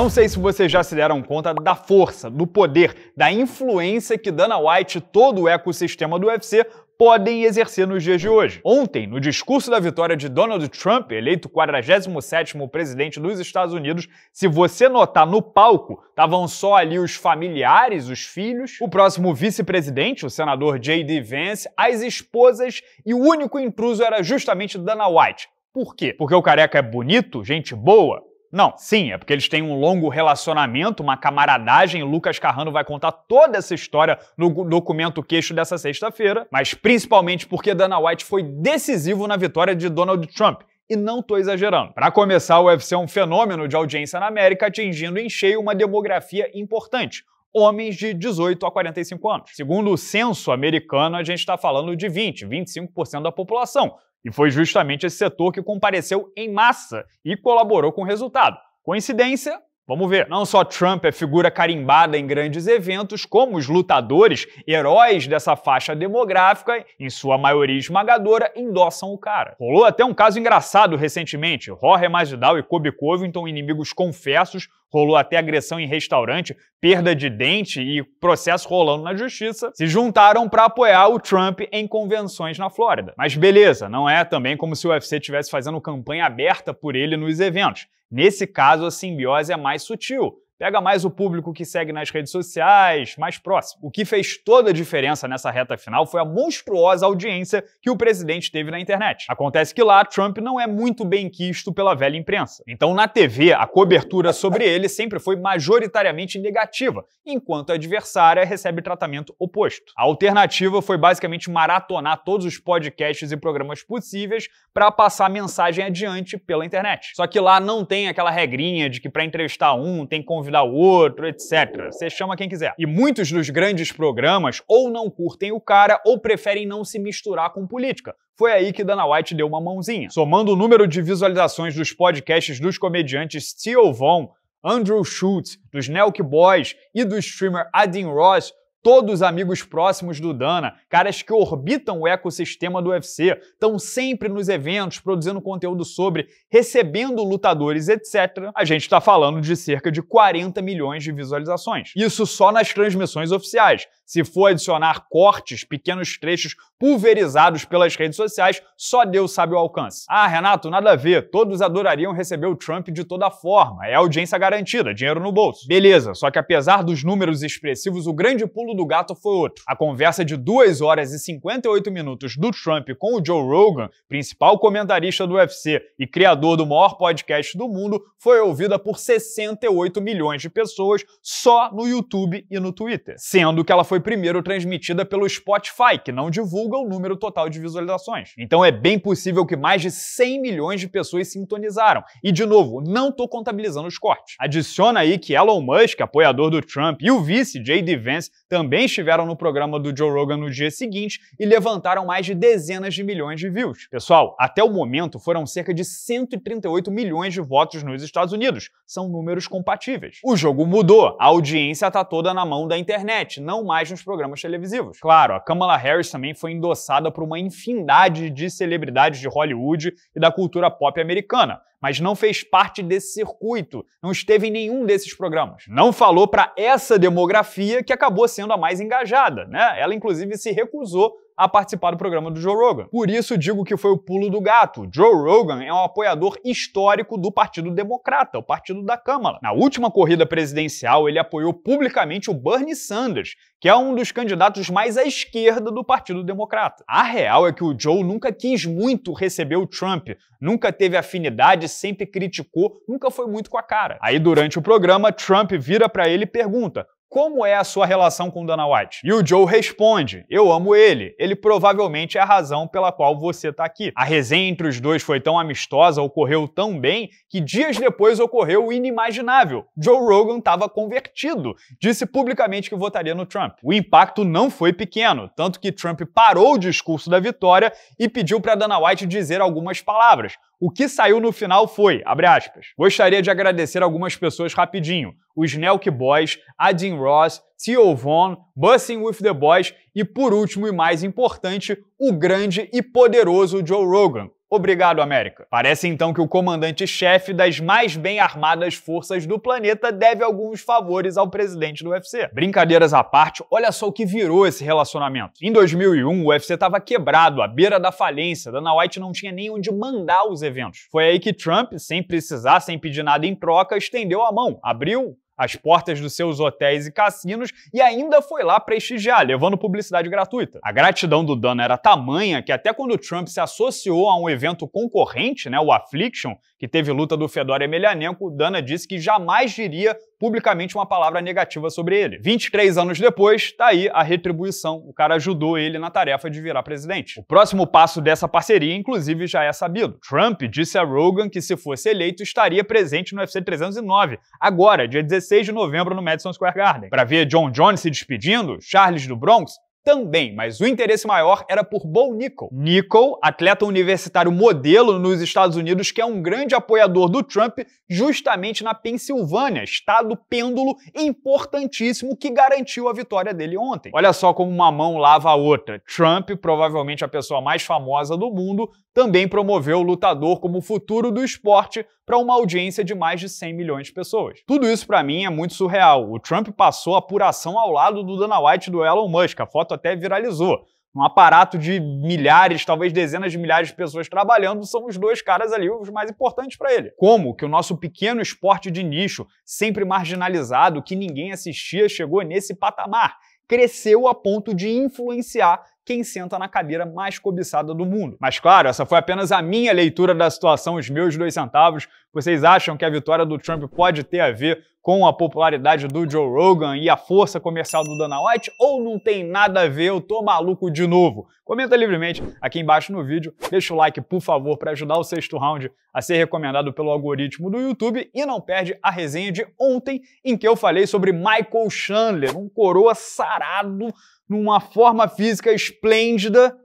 Não sei se vocês já se deram conta da força, do poder, da influência que Dana White e todo o ecossistema do UFC podem exercer nos dias de hoje. Ontem, no discurso da vitória de Donald Trump, eleito 47º presidente dos Estados Unidos, se você notar no palco, estavam só ali os familiares, os filhos, o próximo vice-presidente, o senador J.D. Vance, as esposas e o único intruso era justamente Dana White. Por quê? Porque o careca é bonito, gente boa? Não, sim, é porque eles têm um longo relacionamento, uma camaradagem. Lucas Carrano vai contar toda essa história no documento queixo dessa sexta-feira, mas principalmente porque Dana White foi decisivo na vitória de Donald Trump. E não tô exagerando. Para começar, o UFC é um fenômeno de audiência na América, atingindo em cheio uma demografia importante homens de 18 a 45 anos. Segundo o censo americano, a gente está falando de 20, 25% da população, e foi justamente esse setor que compareceu em massa e colaborou com o resultado. Coincidência? Vamos ver. Não só Trump é figura carimbada em grandes eventos, como os lutadores, heróis dessa faixa demográfica, em sua maioria esmagadora, endossam o cara. Rolou até um caso engraçado recentemente. Jorge Masvidal e Kobe Covington, inimigos confessos, rolou até agressão em restaurante, perda de dente e processo rolando na justiça, se juntaram para apoiar o Trump em convenções na Flórida. Mas beleza, não é também como se o UFC estivesse fazendo campanha aberta por ele nos eventos. Nesse caso, a simbiose é mais sutil pega mais o público que segue nas redes sociais, mais próximo. O que fez toda a diferença nessa reta final foi a monstruosa audiência que o presidente teve na internet. Acontece que lá Trump não é muito bem quisto pela velha imprensa. Então, na TV, a cobertura sobre ele sempre foi majoritariamente negativa, enquanto a adversária recebe tratamento oposto. A alternativa foi basicamente maratonar todos os podcasts e programas possíveis para passar a mensagem adiante pela internet. Só que lá não tem aquela regrinha de que para entrevistar um tem convidado convidar o outro, etc. Você chama quem quiser. E muitos dos grandes programas ou não curtem o cara ou preferem não se misturar com política. Foi aí que Dana White deu uma mãozinha. Somando o número de visualizações dos podcasts dos comediantes Theo Von, Andrew Schultz, dos Nelk Boys e do streamer Adin Ross, todos amigos próximos do Dana, caras que orbitam o ecossistema do UFC, estão sempre nos eventos, produzindo conteúdo sobre, recebendo lutadores, etc. A gente está falando de cerca de 40 milhões de visualizações. Isso só nas transmissões oficiais. Se for adicionar cortes, pequenos trechos pulverizados pelas redes sociais, só Deus sabe o alcance. Ah, Renato, nada a ver. Todos adorariam receber o Trump de toda forma. É audiência garantida, dinheiro no bolso. Beleza, só que apesar dos números expressivos, o grande pulo do gato foi outro. A conversa de 2 horas e 58 minutos do Trump com o Joe Rogan, principal comentarista do UFC e criador do maior podcast do mundo, foi ouvida por 68 milhões de pessoas só no YouTube e no Twitter, sendo que ela foi foi primeiro transmitida pelo Spotify, que não divulga o número total de visualizações. Então é bem possível que mais de 100 milhões de pessoas sintonizaram. E de novo, não estou contabilizando os cortes. Adiciona aí que Elon Musk, apoiador do Trump, e o vice J.D. Vance também estiveram no programa do Joe Rogan no dia seguinte e levantaram mais de dezenas de milhões de views. Pessoal, até o momento foram cerca de 138 milhões de votos nos Estados Unidos. São números compatíveis. O jogo mudou, a audiência está toda na mão da internet, não mais mais nos programas televisivos. Claro, a Kamala Harris também foi endossada por uma infinidade de celebridades de Hollywood e da cultura pop americana, mas não fez parte desse circuito, não esteve em nenhum desses programas. Não falou para essa demografia que acabou sendo a mais engajada, né? Ela inclusive se recusou a participar do programa do Joe Rogan. Por isso digo que foi o pulo do gato. Joe Rogan é um apoiador histórico do Partido Democrata, o partido da Câmara. Na última corrida presidencial, ele apoiou publicamente o Bernie Sanders, que é um dos candidatos mais à esquerda do Partido Democrata. A real é que o Joe nunca quis muito receber o Trump, nunca teve afinidade, sempre criticou, nunca foi muito com a cara. Aí durante o programa, Trump vira para ele e pergunta: como é a sua relação com Dana White? E o Joe responde: Eu amo ele. Ele provavelmente é a razão pela qual você está aqui. A resenha entre os dois foi tão amistosa, ocorreu tão bem, que dias depois ocorreu o inimaginável. Joe Rogan estava convertido. Disse publicamente que votaria no Trump. O impacto não foi pequeno, tanto que Trump parou o discurso da vitória e pediu para Dana White dizer algumas palavras. O que saiu no final foi, abre aspas, gostaria de agradecer algumas pessoas rapidinho, os Nelk Boys, Adin Ross, Theo Von, Bussing with the Boys e, por último e mais importante, o grande e poderoso Joe Rogan, Obrigado, América. Parece então que o comandante-chefe das mais bem armadas forças do planeta deve alguns favores ao presidente do UFC. Brincadeiras à parte, olha só o que virou esse relacionamento. Em 2001, o UFC estava quebrado, à beira da falência, Dana White não tinha nem onde mandar os eventos. Foi aí que Trump, sem precisar, sem pedir nada em troca, estendeu a mão, abriu as portas dos seus hotéis e cassinos e ainda foi lá prestigiar, levando publicidade gratuita. A gratidão do Dana era tamanha que até quando Trump se associou a um evento concorrente, né, o Affliction, que teve luta do Fedor Emelianenko, Dana disse que jamais diria publicamente uma palavra negativa sobre ele. 23 anos depois, está aí a retribuição. O cara ajudou ele na tarefa de virar presidente. O próximo passo dessa parceria, inclusive, já é sabido. Trump disse a Rogan que, se fosse eleito, estaria presente no UFC 309, agora, dia 16 de novembro, no Madison Square Garden. Para ver John Jones se despedindo, Charles do Bronx também, mas o interesse maior era por Bo Nickel. Nickel, atleta universitário modelo nos Estados Unidos, que é um grande apoiador do Trump, justamente na Pensilvânia, estado pêndulo importantíssimo que garantiu a vitória dele ontem. Olha só como uma mão lava a outra. Trump, provavelmente a pessoa mais famosa do mundo, também promoveu o lutador como futuro do esporte para uma audiência de mais de 100 milhões de pessoas. Tudo isso para mim é muito surreal. O Trump passou a apuração ao lado do Dana White e do Elon Musk. A foto foto até viralizou. Um aparato de milhares, talvez dezenas de milhares de pessoas trabalhando, são os dois caras ali os mais importantes para ele. Como que o nosso pequeno esporte de nicho, sempre marginalizado, que ninguém assistia, chegou nesse patamar? Cresceu a ponto de influenciar quem senta na cadeira mais cobiçada do mundo. Mas claro, essa foi apenas a minha leitura da situação, os meus dois centavos. Vocês acham que a vitória do Trump pode ter a ver com a popularidade do Joe Rogan e a força comercial do Dana White ou não tem nada a ver, eu tô maluco de novo? Comenta livremente aqui embaixo no vídeo, deixa o like por favor para ajudar o sexto round a ser recomendado pelo algoritmo do YouTube e não perde a resenha de ontem em que eu falei sobre Michael Chandler, um coroa sarado numa forma física esplêndida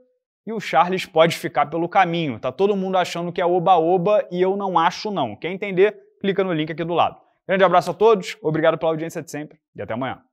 e o Charles pode ficar pelo caminho. Tá todo mundo achando que é oba-oba e eu não acho não. Quer entender? Clica no link aqui do lado. Grande abraço a todos, obrigado pela audiência de sempre e até amanhã.